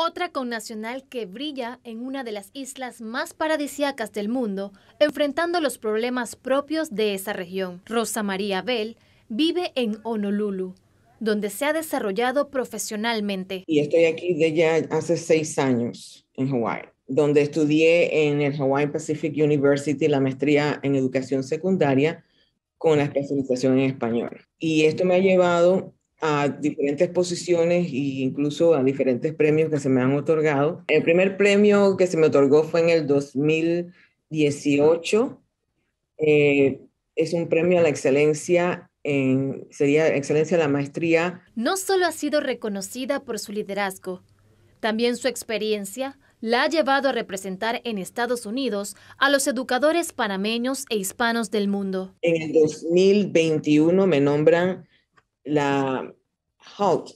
Otra connacional que brilla en una de las islas más paradisíacas del mundo, enfrentando los problemas propios de esa región. Rosa María Bell vive en Honolulu, donde se ha desarrollado profesionalmente. Y estoy aquí de ya hace seis años en Hawái, donde estudié en el Hawaii Pacific University la maestría en educación secundaria con la especialización en español. Y esto me ha llevado a diferentes posiciones e incluso a diferentes premios que se me han otorgado. El primer premio que se me otorgó fue en el 2018. Eh, es un premio a la excelencia en, sería excelencia de la maestría. No solo ha sido reconocida por su liderazgo, también su experiencia la ha llevado a representar en Estados Unidos a los educadores panameños e hispanos del mundo. En el 2021 me nombran la HALT,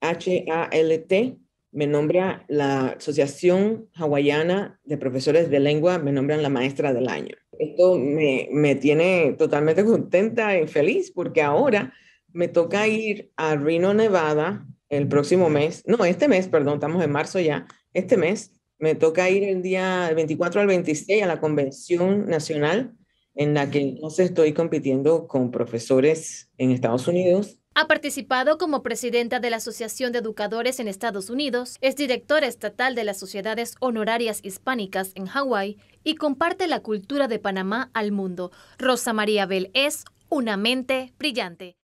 H-A-L-T, me nombra la Asociación Hawaiana de Profesores de Lengua, me nombran la maestra del año. Esto me, me tiene totalmente contenta y feliz porque ahora me toca ir a Reno, Nevada, el próximo mes, no, este mes, perdón, estamos en marzo ya, este mes me toca ir el día 24 al 26 a la convención nacional en la que entonces estoy compitiendo con profesores en Estados Unidos ha participado como presidenta de la Asociación de Educadores en Estados Unidos, es directora estatal de las Sociedades Honorarias Hispánicas en Hawái y comparte la cultura de Panamá al mundo. Rosa María Bell es una mente brillante.